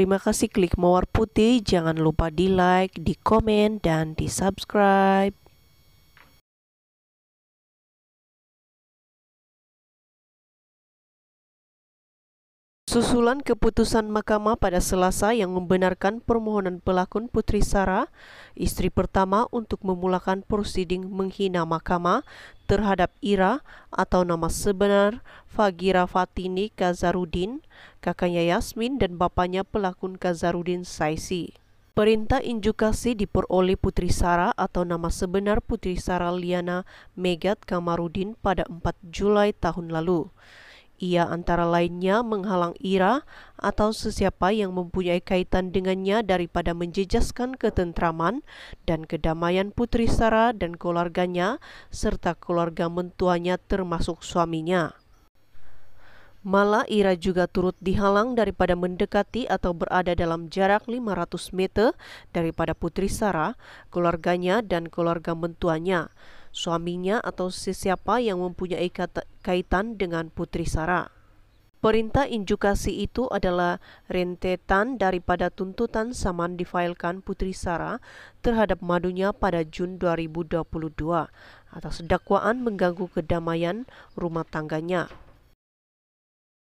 Terima kasih klik mawar putih. Jangan lupa di like, di komen, dan di subscribe. Susulan keputusan mahkamah pada Selasa yang membenarkan permohonan pelakon Putri Sara, istri pertama untuk memulakan prosiding menghina mahkamah terhadap Ira atau nama sebenar Fagira Fatini Kazarudin, kakaknya Yasmin dan bapaknya pelakon Kazarudin Saisi. Perintah injukasi diperoleh Putri Sara atau nama sebenar Putri Sara Liana Megat Kamarudin pada 4 Julai tahun lalu. Ia antara lainnya menghalang ira atau sesiapa yang mempunyai kaitan dengannya daripada menjejaskan ketentraman dan kedamaian putri Sarah dan keluarganya serta keluarga mentuanya termasuk suaminya. Malah Ira juga turut dihalang daripada mendekati atau berada dalam jarak 500 meter daripada Putri Sarah, keluarganya dan keluarga mentuanya suaminya atau sesiapa yang mempunyai kaitan dengan Putri Sara. Perintah injukasi itu adalah rentetan daripada tuntutan Saman difailkan Putri Sara terhadap madunya pada Jun 2022 atas dakwaan mengganggu kedamaian rumah tangganya.